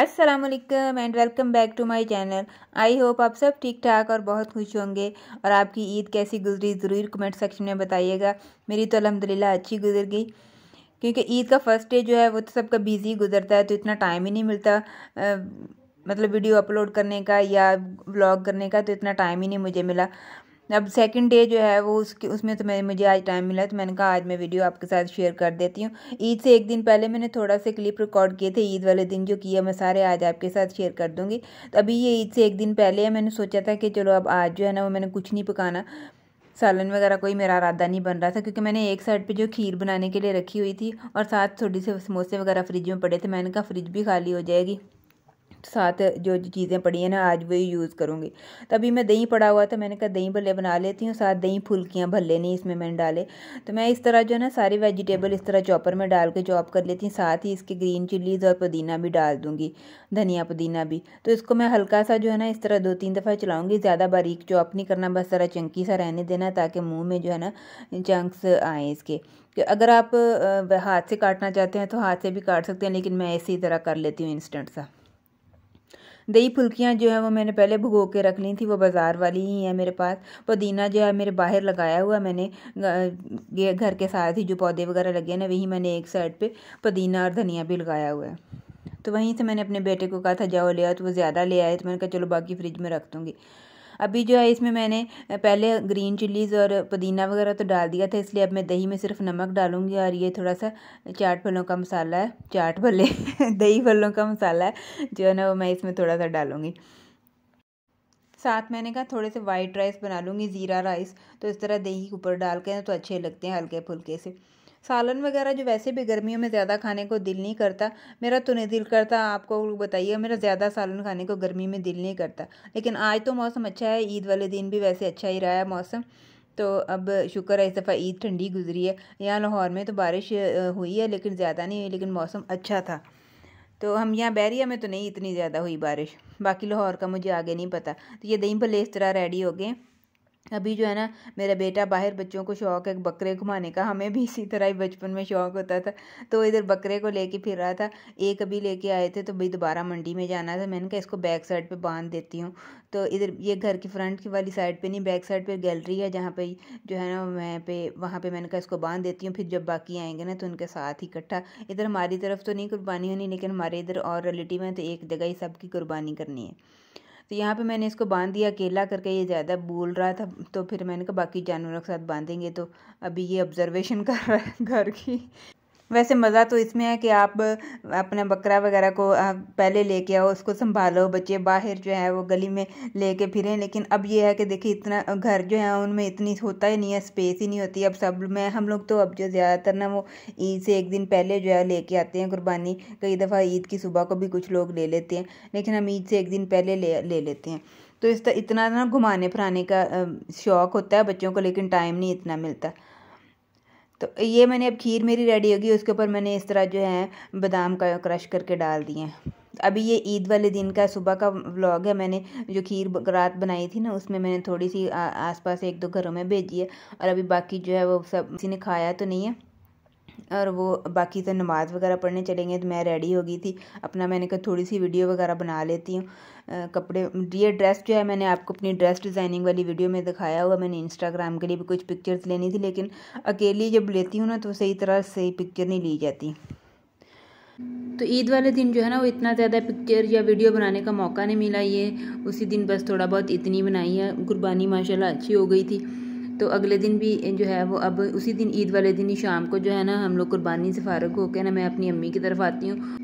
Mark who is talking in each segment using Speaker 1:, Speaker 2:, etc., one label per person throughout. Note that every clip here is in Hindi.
Speaker 1: Aslam and welcome back to my channel I hope आप सब ठीक ठाक और बहुत खुश होंगे और आपकी ईद कैसी गुजरी ज़रूर कमेंट सेक्शन में बताइएगा मेरी तो अलहमदिल्ला अच्छी गुजर गई क्योंकि ईद का फर्स्ट डे जो है वो तो सबका बिज़ी गुजरता है तो इतना टाइम ही नहीं मिलता आ, मतलब वीडियो अपलोड करने का या ब्लॉग करने का तो इतना टाइम ही नहीं मुझे मिला अब सेकंड डे जो है वो उसके उसमें तो मैं मुझे आज टाइम मिला तो मैंने कहा आज मैं वीडियो आपके साथ शेयर कर देती हूँ ईद से एक दिन पहले मैंने थोड़ा सा क्लिप रिकॉर्ड किए थे ईद वाले दिन जो किया मैं सारे आज आपके साथ शेयर कर दूँगी तो अभी ये ईद से एक दिन पहले है मैंने सोचा था कि चलो अब आज जो है ना वो मैंने कुछ नहीं पकाना सालन वगैरह कोई मेरा इरादा नहीं बन रहा था क्योंकि मैंने एक साइड पे जो खीर बनाने के लिए रखी हुई थी और साथ थोड़ी से समोसे वगैरह फ्रिज में पड़े थे मैंने कहा फ्रिज भी खाली हो जाएगी साथ जो चीज़ें पड़ी हैं ना आज वही यूज़ करूँगी तभी मैं दही पड़ा हुआ था मैंने कहा दही भल्ले बना लेती हूँ साथ दही फुल्कियाँ भल्ले नहीं इसमें मैंने डाले तो मैं इस तरह जो है ना सारी वेजिटेबल इस तरह चॉपर में डाल के चॉप कर लेती हूँ साथ ही इसके ग्रीन चिल्लीज़ और पुदीना भी डाल दूँगी धनिया पुदीना भी तो इसको मैं हल्का सा जो है ना इस तरह दो तीन दफ़ा चलाऊँगी ज़्यादा बारीक चॉप नहीं करना बस ज़रा चंकी सा रहने देना ताकि मुँह में जो है ना चंक्स आएँ इसके कि अगर आप हाथ से काटना चाहते हैं तो हाथ से भी काट सकते हैं लेकिन मैं ऐसे ही तरह कर लेती हूँ इंस्टेंट सा दही फुल्कियाँ जो है वो मैंने पहले भुगो के रख ली थी वो बाज़ार वाली ही है मेरे पास पुदीना जो है मेरे बाहर लगाया हुआ मैंने घर के साथ ही जो पौधे वगैरह लगे ना वही मैंने एक साइड पर पुदीना और धनिया भी लगाया हुआ है तो वहीं से मैंने अपने बेटे को कहा था जाओ ले आओ तो वो ज़्यादा ले आए तो मैंने कहा चलो बाकी फ्रिज में रख दूँगी अभी जो है इसमें मैंने पहले ग्रीन चिल्लीज़ और पुदीना वगैरह तो डाल दिया था इसलिए अब मैं दही में सिर्फ नमक डालूंगी और ये थोड़ा सा चाट फलों का मसाला है चाट भले दही फलों का मसाला है जो है ना वो मैं इसमें थोड़ा सा डालूंगी साथ मैंने कहा थोड़े से वाइट राइस बना लूँगी ज़ीरा राइस तो इस तरह दही ऊपर डाल के तो अच्छे लगते हैं हल्के फुल्के से सालन वगैरह जो वैसे भी गर्मियों में ज़्यादा खाने को दिल नहीं करता मेरा तो नहीं दिल करता आपको बताइए मेरा ज़्यादा सालन खाने को गर्मी में दिल नहीं करता लेकिन आज तो मौसम अच्छा है ईद वाले दिन भी वैसे अच्छा ही रहा है मौसम तो अब शुक्र है इस दफ़ा ईद ठंडी गुजरी है यहाँ लाहौर में तो बारिश हुई है लेकिन ज़्यादा नहीं हुई लेकिन मौसम अच्छा था तो हम यहाँ बैरिया में तो नहीं इतनी ज़्यादा हुई बारिश बाकी लाहौर का मुझे आगे नहीं पता तो ये दही भले इस तरह रेडी हो गए अभी जो है ना मेरा बेटा बाहर बच्चों को शौक़ है बकरे घुमाने का हमें भी इसी तरह ही बचपन में शौक़ होता था तो इधर बकरे को लेके फिर रहा था एक अभी लेके आए थे तो भाई दोबारा मंडी में जाना था मैंने कहा इसको बैक साइड पे बांध देती हूँ तो इधर ये घर की फ्रंट की वाली साइड पे नहीं बैक साइड पर गैलरी है जहाँ पर जो है ना वहाँ पे वहाँ पर मैंने कहा इसको बांध देती हूँ फिर जब बाकी आएंगे ना तो उनके साथ ही इकट्ठा इधर हमारी तरफ तो नहीं कुर्बानी होनी लेकिन हमारे इधर और रिलेटिव हैं तो एक जगह ही सबकी कुर्बानी करनी है तो यहाँ पे मैंने इसको बांध दिया अकेला करके ये ज़्यादा बोल रहा था तो फिर मैंने कहा बाकी जानवरों के साथ बांधेंगे तो अभी ये ऑब्जर्वेशन कर रहा है घर की वैसे मज़ा तो इसमें है कि आप अपना बकरा वगैरह को पहले लेके आओ उसको संभालो बच्चे बाहर जो है वो गली में लेके फिरें लेकिन अब ये है कि देखिए इतना घर जो है उनमें इतनी होता ही नहीं है स्पेस ही नहीं होती अब सब में हम लोग तो अब जो ज़्यादातर ना वो ईद से एक दिन पहले जो है लेके आते हैं कुर्बानी कई दफ़ा ईद की सुबह को भी कुछ लोग ले लेते हैं लेकिन हम ईद से एक दिन पहले ले ले लेते हैं तो इस इतना ना घुमाने फिराने का शौक़ होता है बच्चों को लेकिन टाइम नहीं इतना मिलता तो ये मैंने अब खीर मेरी रेडी होगी उसके ऊपर मैंने इस तरह जो है बादाम क्रश करके डाल दिए अभी ये ईद वाले दिन का सुबह का व्लॉग है मैंने जो खीर रात बनाई थी ना उसमें मैंने थोड़ी सी आसपास एक दो घरों में भेजी है और अभी बाकी जो है वो सब किसी ने खाया तो नहीं है और वो बाकी तो नमाज़ वगैरह पढ़ने चलेंगे तो मैं रेडी हो गई थी अपना मैंने कहा थोड़ी सी वीडियो वगैरह बना लेती हूँ कपड़े ये ड्रेस जो है मैंने आपको अपनी ड्रेस डिज़ाइनिंग वाली वीडियो में दिखाया हुआ मैंने इंस्टाग्राम के लिए भी कुछ पिक्चर्स लेनी थी लेकिन अकेली जब लेती हूँ ना तो सही तरह से पिक्चर नहीं ली जाती तो ईद वाले दिन जो है ना वो इतना ज़्यादा पिक्चर या वीडियो बनाने का मौका नहीं मिला ये उसी दिन बस थोड़ा बहुत इतनी बनाई है कुर्बानी माशाल्लाह अच्छी हो गई थी तो अगले दिन भी जो है वो अब उसी दिन ईद वाले दिन ही शाम को जो है ना हम लोग कुर्बानी से फारग होकर ना मैं अपनी अम्मी की तरफ आती हूँ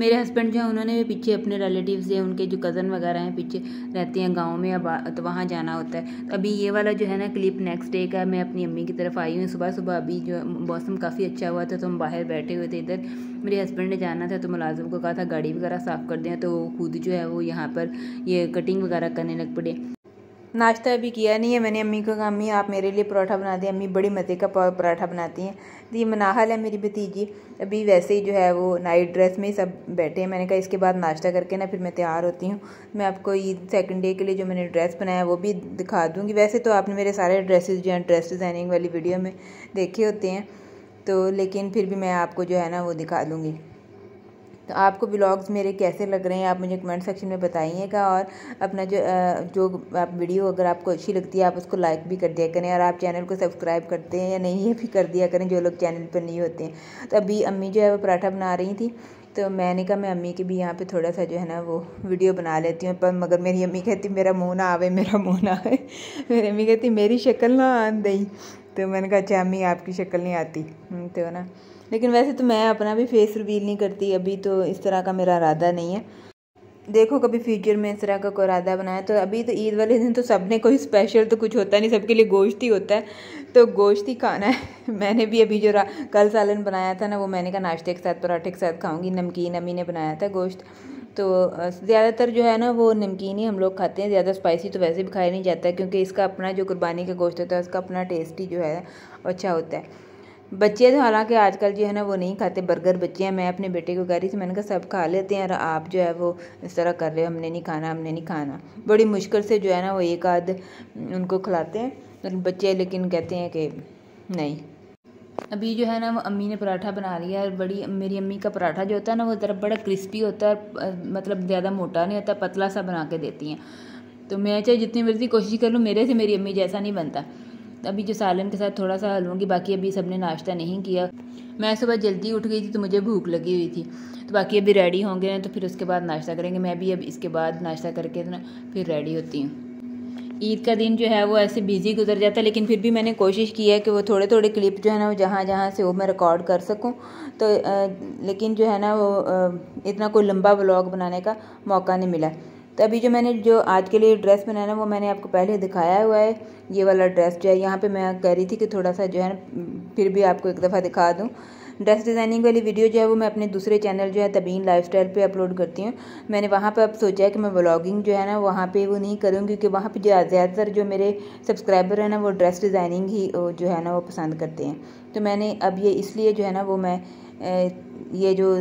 Speaker 1: मेरे हस्बैंड जो हैं उन्होंने भी पीछे अपने रिलेटिव्स हैं उनके जो कज़न वगैरह हैं पीछे रहते हैं गाँव में अब तो वहाँ जाना होता है तो अभी ये वाला जो है ना क्लिप नेक्स्ट डे का मैं अपनी अम्मी की तरफ आई हूँ सुबह सुबह अभी जो मौसम काफ़ी अच्छा हुआ था तो हम बाहर बैठे हुए थे इधर मेरे हस्बैंड ने जाना था तो मुलाजम को कहा था गाड़ी वगैरह साफ़ कर दें तो खुद जो है वो यहाँ पर ये कटिंग वगैरह करने लग पड़े नाश्ता अभी किया नहीं है मैंने अम्मी को कहा अम्मी आप मेरे लिए पराठा बना दें अम्मी बड़ी मज़े का पराठा बनाती हैं तो ये मनाहल है मेरी भतीजी अभी वैसे ही जो है वो नाइट ड्रेस में ही सब बैठे हैं मैंने कहा इसके बाद नाश्ता करके ना फिर मैं तैयार होती हूँ मैं आपको ईद सेकेंड डे के लिए जो मैंने ड्रेस बनाया वो भी दिखा दूँगी वैसे तो आपने मेरे सारे ड्रेसेज जो हैं ड्रेस डिज़ाइनिंग वाली वीडियो में देखे होते हैं तो लेकिन फिर भी मैं आपको जो है ना वो दिखा दूँगी तो आपको ब्लॉग्स मेरे कैसे लग रहे हैं आप मुझे कमेंट सेक्शन में बताइएगा और अपना जो जो आप वीडियो अगर आपको अच्छी लगती है आप उसको लाइक भी कर दिया करें और आप चैनल को सब्सक्राइब करते हैं या नहीं ये भी कर दिया करें जो लोग चैनल पर नहीं होते हैं तो अभी अम्मी जो है वो पराठा बना रही थी तो मैंने कहा मैं अम्मी के भी यहाँ पे थोड़ा सा जो है ना वो वीडियो बना लेती हूँ पर मगर मेरी अम्मी कहती मेरा मुँह ना आवे मेरा मुँह ना आवे मेरी अम्मी कहती मेरी शक्ल ना आ गई तो मैंने कहा अच्छा अम्मी आपकी शक्ल नहीं आती तो ना लेकिन वैसे तो मैं अपना भी फेस रिवील नहीं करती अभी तो इस तरह का मेरा इरादा नहीं है देखो कभी फ्यूचर में इस तरह का कोई इरादा बनाया तो अभी तो ईद वाले दिन तो सब ने कोई स्पेशल तो कुछ होता नहीं सबके लिए गोश्त ही होता है तो गोश्त ही खाना है मैंने भी अभी जो कल सालन बनाया था ना वो मैंने कहा नाश्ते के साथ पराठे के साथ खाऊंगी नमकीन अम्मी ने बनाया था गोश्त तो ज़्यादातर जो है ना वो नमकीन ही हम लोग खाते हैं ज़्यादा स्पाइसी तो वैसे भी खाया नहीं जाता क्योंकि इसका अपना जो कुर्बानी का गोश्त होता है उसका अपना टेस्ट ही जो है अच्छा होता है बच्चे तो हालांकि आजकल जो है ना वो नहीं खाते बर्गर बच्चे हैं मैं अपने बेटे को कह रही थी मैंने कहा सब खा लेते हैं और आप जो है वो इस तरह कर रहे हो हमने नहीं खाना हमने नहीं खाना बड़ी मुश्किल से जो है ना वो एक आध उनको खिलाते हैं लेकिन बच्चे लेकिन कहते हैं कि नहीं अभी जो है ना वो अम्मी ने पराठा बना लिया और बड़ी मेरी अम्मी का पराठा जो होता है ना वो ज़रा बड़ा क्रिस्पी होता है मतलब ज़्यादा मोटा नहीं होता पतला सा बना के देती हैं तो मैं चाहे जितनी मर्ज़ी कोशिश कर लूँ मेरे से मेरी अम्मी जैसा नहीं बनता अभी जो सालन के साथ थोड़ा सा लूँगी बाकी अभी सबने नाश्ता नहीं किया मैं सुबह जल्दी उठ गई थी तो मुझे भूख लगी हुई थी तो बाकी अभी रेडी होंगे ना तो फिर उसके बाद नाश्ता करेंगे मैं भी अब इसके बाद नाश्ता करके ना फिर रेडी होती हूँ ईद का दिन जो है वो ऐसे बिजी गुजर जाता है लेकिन फिर भी मैंने कोशिश की है कि वो थोड़े थोड़े क्लिप जो है ना वो जहाँ जहाँ से वो मैं रिकॉर्ड कर सकूँ तो आ, लेकिन जो है ना वो आ, इतना कोई लंबा व्लॉग बनाने का मौका नहीं मिला तो अभी जो मैंने जो आज के लिए ड्रेस बनाया ना वो मैंने आपको पहले दिखाया हुआ है ये वाला ड्रेस जो है यहाँ पे मैं कह रही थी कि थोड़ा सा जो है फिर भी आपको एक दफ़ा दिखा दूँ ड्रेस डिज़ाइनिंग वाली वीडियो जो है वो मैं अपने दूसरे चैनल जो है तबीन लाइफस्टाइल पे अपलोड करती हूँ मैंने वहाँ पे अब सोचा है कि मैं ब्लॉगिंग जो है ना वहाँ पे वो नहीं करूँगी क्योंकि वहाँ पे ज़्यादातर जो मेरे सब्सक्राइबर हैं ना वो ड्रेस डिज़ाइनिंग ही जो है ना वो पसंद करते हैं तो मैंने अब ये इसलिए जो है ना वो मैं ये जो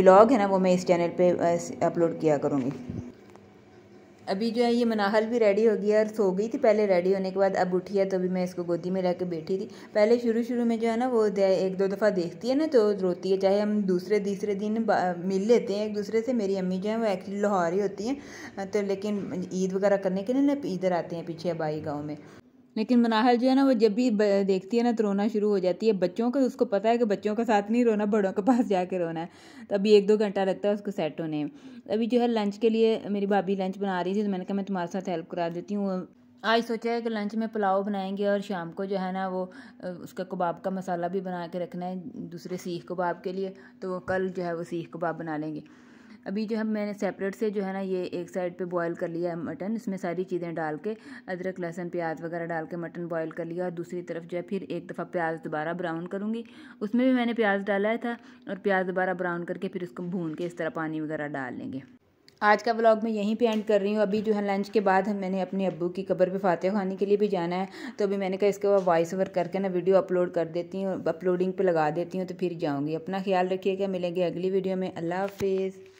Speaker 1: व्लॉग है ना वो मैं इस चैनल पर अपलोड किया करूँगी अभी जो है ये मनाहल भी रेडी हो गया और सो गई थी पहले रेडी होने के बाद अब उठी है तो अभी मैं इसको गोदी में रह कर बैठी थी पहले शुरू शुरू में जो है ना वो एक दो दफ़ा देखती है ना तो रोती है चाहे हम दूसरे तीसरे दिन मिल लेते हैं एक दूसरे से मेरी अम्मी जो है वो एक्चुअली लाहौर ही होती हैं तो लेकिन ईद वगैरह करने के लिए ना इधर आते हैं पीछे अबाई गाँव में लेकिन मनाहल जो है ना वो जब भी देखती है ना तो रोना शुरू हो जाती है बच्चों का उसको पता है कि बच्चों के साथ नहीं रोना बड़ों के पास जाके रोना है तो अभी एक दो घंटा लगता है उसको सेट होने अभी जो है लंच के लिए मेरी भाभी लंच बना रही थी तो मैंने कहा मैं तुम्हारे साथ हेल्प करा देती हूँ आज सोचा है कि लंच में पुलाव बनाएंगे और शाम को जो है ना वो उसका कबाब का मसाला भी बना के रखना है दूसरे सीख कबाब के लिए तो कल जो है वो सीख कबाब बना लेंगे अभी जो है मैंने सेपरेट से जो है ना ये एक साइड पे बॉईल कर लिया है मटन इसमें सारी चीज़ें डाल के अदरक लहसन प्याज वगैरह डाल के मटन बॉईल कर लिया और दूसरी तरफ जो है फिर एक दफ़ा प्याज दोबारा ब्राउन करूँगी उसमें भी मैंने प्याज डाला था और प्याज दोबारा ब्राउन करके फिर उसको भून के इस तरह पानी वगैरह डाल लेंगे आज का व्लॉग मैं यहीं पे एंड कर रही हूँ अभी जो है लंच के बाद मैंने अपने अब्बू की कब्र पे फातह खाने के लिए भी जाना है तो अभी मैंने कहा इसके बाद वॉइस ओवर करके ना वीडियो अपलोड कर देती हूँ अपलोडिंग पे लगा देती हूँ तो फिर जाऊँगी अपना ख्याल रखिएगा मिलेंगे अगली वीडियो में अल्लाह हाफिज़